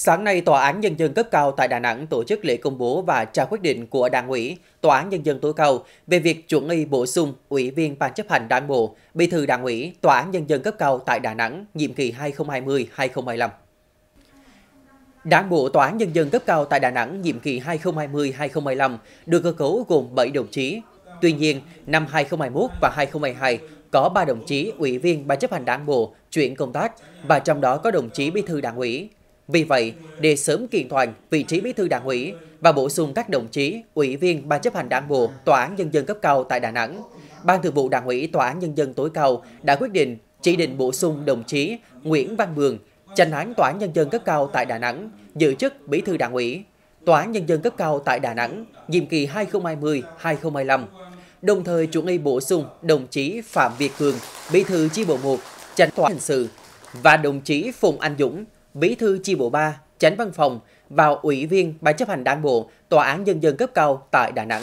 Sáng nay, Tòa án Nhân dân cấp cao tại Đà Nẵng tổ chức lễ công bố và trao quyết định của Đảng ủy, Tòa án Nhân dân tối cao về việc chuẩn y bổ sung Ủy viên Ban chấp hành Đảng bộ, Bí thư Đảng ủy, Tòa án Nhân dân cấp cao tại Đà Nẵng nhiệm kỳ 2020-2025. Đảng bộ Tòa án Nhân dân cấp cao tại Đà Nẵng nhiệm kỳ 2020-2025 được cơ cấu gồm 7 đồng chí. Tuy nhiên, năm 2021 và 2022, có 3 đồng chí ủy viên Ban chấp hành Đảng bộ chuyển công tác và trong đó có đồng chí Bí thư Đảng ủy, vì vậy, để sớm kiện toàn vị trí bí thư đảng ủy và bổ sung các đồng chí, ủy viên Ban chấp hành đảng bộ Tòa án Nhân dân cấp cao tại Đà Nẵng, Ban thường vụ đảng ủy Tòa án Nhân dân tối cao đã quyết định chỉ định bổ sung đồng chí Nguyễn Văn Bường, tranh án Tòa án Nhân dân cấp cao tại Đà Nẵng, giữ chức bí thư đảng ủy, Tòa án Nhân dân cấp cao tại Đà Nẵng, nhiệm kỳ 2020-2025. Đồng thời chuẩn y bổ sung đồng chí Phạm Việt Cường, bí thư chi bộ 1, tranh tòa hình sự và đồng chí Phùng Anh Dũng, bí thư chi bộ 3, chánh văn phòng vào ủy viên ban chấp hành đảng bộ, tòa án nhân dân cấp cao tại Đà Nẵng.